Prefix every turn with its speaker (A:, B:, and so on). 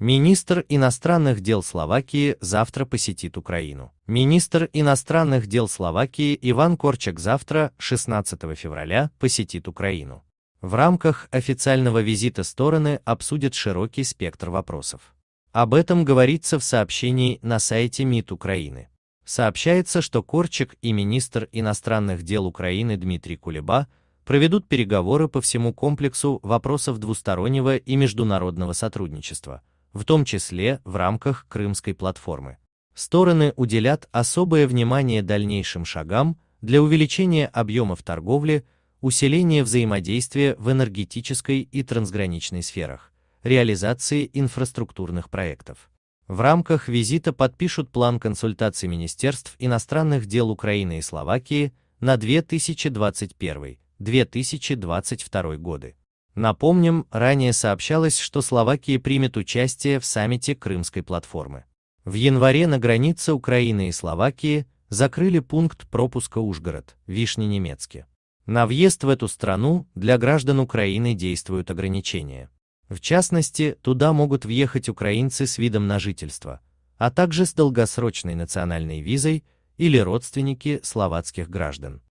A: Министр иностранных дел Словакии завтра посетит Украину. Министр иностранных дел Словакии Иван Корчак завтра, 16 февраля, посетит Украину. В рамках официального визита стороны обсудят широкий спектр вопросов. Об этом говорится в сообщении на сайте МИД Украины. Сообщается, что Корчик и министр иностранных дел Украины Дмитрий Кулеба проведут переговоры по всему комплексу вопросов двустороннего и международного сотрудничества – в том числе в рамках Крымской платформы. Стороны уделят особое внимание дальнейшим шагам для увеличения объемов торговли, усиления взаимодействия в энергетической и трансграничной сферах, реализации инфраструктурных проектов. В рамках визита подпишут план консультаций Министерств иностранных дел Украины и Словакии на 2021-2022 годы. Напомним, ранее сообщалось, что Словакия примет участие в саммите Крымской платформы. В январе на границе Украины и Словакии закрыли пункт пропуска Ужгород, Вишни-Немецке. На въезд в эту страну для граждан Украины действуют ограничения. В частности, туда могут въехать украинцы с видом на жительство, а также с долгосрочной национальной визой или родственники словацких граждан.